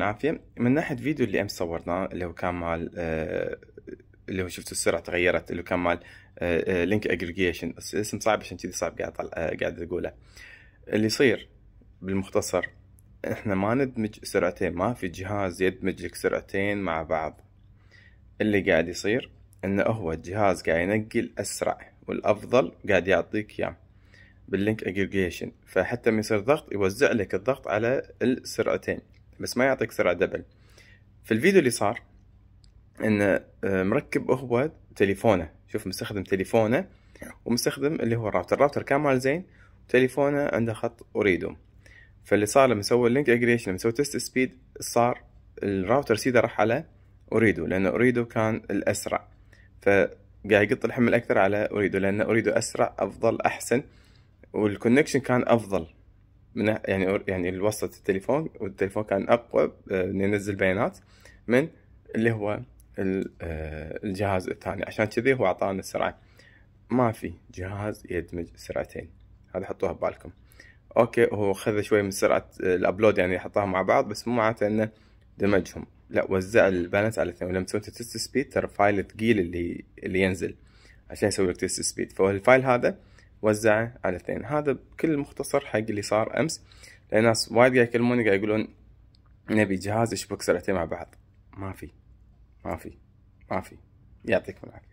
يعطيكم العافيه من ناحيه فيديو اللي امس صورناه اللي هو كان مال آه، اللي هو شفتوا السرعه تغيرت اللي هو كان مال لينك اجريجيشن اسم صعب عشان كذي صعب قاعد آه، قاعد اقوله اللي يصير بالمختصر احنا ما ندمج سرعتين ما في جهاز يدمج لك سرعتين مع بعض اللي قاعد يصير انه هو الجهاز قاعد ينقي الاسرع والافضل قاعد يعطيك اياه باللينك اجريجيشن فحتى من يصير ضغط يوزع لك الضغط على السرعتين بس ما يعطيك سرعة دبل في الفيديو اللي صار ان آه، مركب هو تليفونه شوف مستخدم تليفونه ومستخدم اللي هو الراوتر الراوتر كان مال زين وتليفونه عنده خط اريده فاللي صار لما سوى اللينك اجريشن لما سوى تيست سبيد صار الراوتر سيدا راح على اريدو لان اريدو كان الاسرع فقاعد يقط الحمل اكثر على اريدو لان اريدو اسرع افضل احسن والكونكشن كان افضل من يعني يعني الوصلة التليفون والتليفون كان أقوى آه، ينزل بيانات من اللي هو آه، الجهاز الثاني عشان كذي هو أعطانا السرعة ما في جهاز يدمج سرعتين هذا حطوها ببالكم اوكي هو خذ شوي من سرعة آه، الابلود يعني حطها مع بعض بس مو معناته انه دمجهم لا وزع البالانس على الاثنين ولما تسوي تست سبيد ترى فايل ثقيل اللي اللي ينزل عشان يسوي لك تست سبيد فهو الفايل هذا وزعه على اثنين هذا بكل مختصر حق اللي صار امس لان ناس وايد قاعد يكلموني قاعد يقولون نبي جهاز يشبك سرعتين مع بعض ما في ما في ما في يعطيكم العافيه